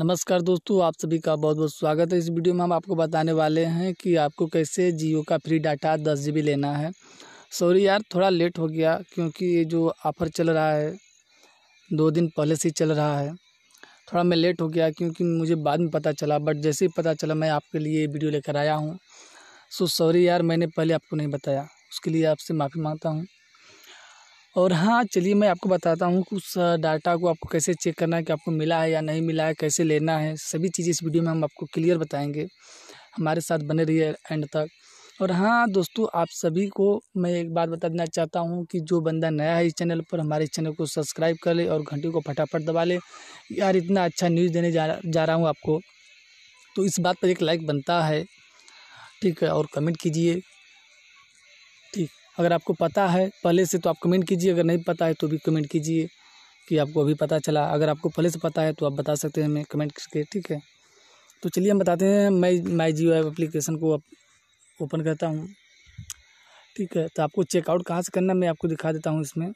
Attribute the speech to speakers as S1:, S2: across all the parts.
S1: नमस्कार दोस्तों आप सभी का बहुत बहुत स्वागत है इस वीडियो में हम आपको बताने वाले हैं कि आपको कैसे जियो का फ्री डाटा दस जी लेना है सॉरी यार थोड़ा लेट हो गया क्योंकि ये जो ऑफ़र चल रहा है दो दिन पहले से चल रहा है थोड़ा मैं लेट हो गया क्योंकि मुझे बाद में पता चला बट जैसे ही पता चला मैं आपके लिए वीडियो लेकर आया हूँ सो सॉरी यार मैंने पहले आपको नहीं बताया उसके लिए आपसे माफ़ी मांगता हूँ और हाँ चलिए मैं आपको बताता हूँ कि उस डाटा को आपको कैसे चेक करना है कि आपको मिला है या नहीं मिला है कैसे लेना है सभी चीज़ें इस वीडियो में हम आपको क्लियर बताएंगे हमारे साथ बने रहिए एंड तक और हाँ दोस्तों आप सभी को मैं एक बात बता देना चाहता हूँ कि जो बंदा नया है इस चैनल पर हमारे इस चैनल को सब्सक्राइब कर ले और घंटी को फटाफट दबा ले यार इतना अच्छा न्यूज़ देने जा जा रहा हूँ आपको तो इस बात पर एक लाइक बनता है ठीक है और कमेंट कीजिए अगर आपको पता है पहले से तो आप कमेंट कीजिए अगर नहीं पता है तो भी कमेंट कीजिए कि आपको अभी पता चला अगर आपको पहले से पता है तो आप बता सकते हैं हमें कमेंट करके ठीक है तो चलिए हम बताते हैं मैं माई जियो ऐप अप्लीकेशन को ओपन करता हूँ ठीक है तो आपको चेकआउट कहाँ से करना मैं आपको दिखा देता हूँ इसमें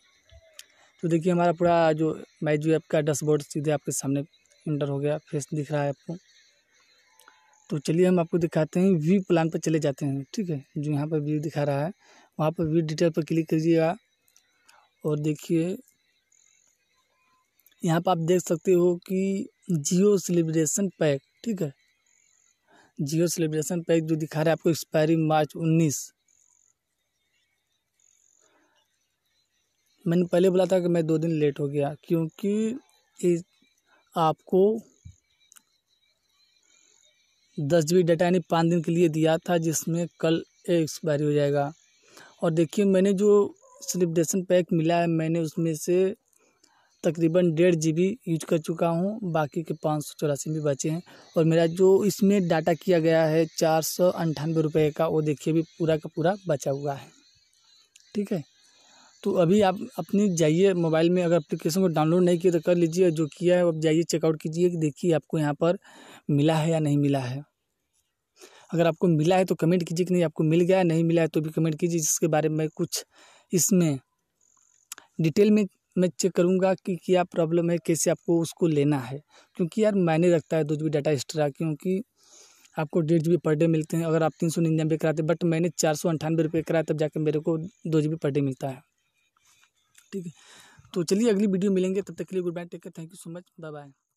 S1: तो देखिए हमारा पूरा जो माई जियो ऐप का डैशबोर्ड सीधे आपके सामने इंटर हो गया फेस दिख रहा है आपको तो चलिए हम आपको दिखाते हैं व्यू प्लान पर चले जाते हैं ठीक है जो यहाँ पर व्यू दिखा रहा है वहाँ पर व्यू डिटेल पर क्लिक कीजिएगा और देखिए यहाँ पर आप देख सकते हो कि जियो सेलिब्रेशन पैक ठीक है जियो सेलिब्रेशन पैक जो दिखा रहे हैं आपको एक्सपायरी मार्च उन्नीस मैंने पहले बोला था कि मैं दो दिन लेट हो गया क्योंकि इस आपको दस जी बी डाटा यानी पाँच दिन के लिए दिया था जिसमें कल एक्सपायरी हो जाएगा और देखिए मैंने जो सेलिब्रेशन पैक मिला है मैंने उसमें से तकरीबन डेढ़ जी बी यूज कर चुका हूँ बाकी के पाँच सौ चौरासी भी बचे हैं और मेरा जो इसमें डाटा किया गया है चार सौ अंठानवे रुपये का वो देखिए भी पूरा का पूरा बचा हुआ है ठीक है तो अभी आप अपनी जाइए मोबाइल में अगर अप्लीकेशन को डाउनलोड नहीं किया तो कर लीजिए जो किया है अब जाइए चेकआउट कीजिए कि देखिए आपको यहाँ पर मिला है या नहीं मिला है अगर आपको मिला है तो कमेंट कीजिए कि नहीं आपको मिल गया नहीं मिला है तो भी कमेंट कीजिए जिसके बारे में कुछ इसमें डिटेल में मैं चेक करूँगा कि क्या प्रॉब्लम है कैसे आपको उसको लेना है क्योंकि यार मायने रखता है दो जी डाटा एक्स्ट्रा क्योंकि आपको डेढ़ जी पर डे मिलते हैं अगर आप तीन सौ निन्यानवे कराते बट मैंने चार सौ अंठानवे रुपये कराया तब जाकर मेरे को दो जी पर डे मिलता है ठीक है तो चलिए अगली वीडियो मिलेंगे तब तक के लिए good bye take care thank you so much bye bye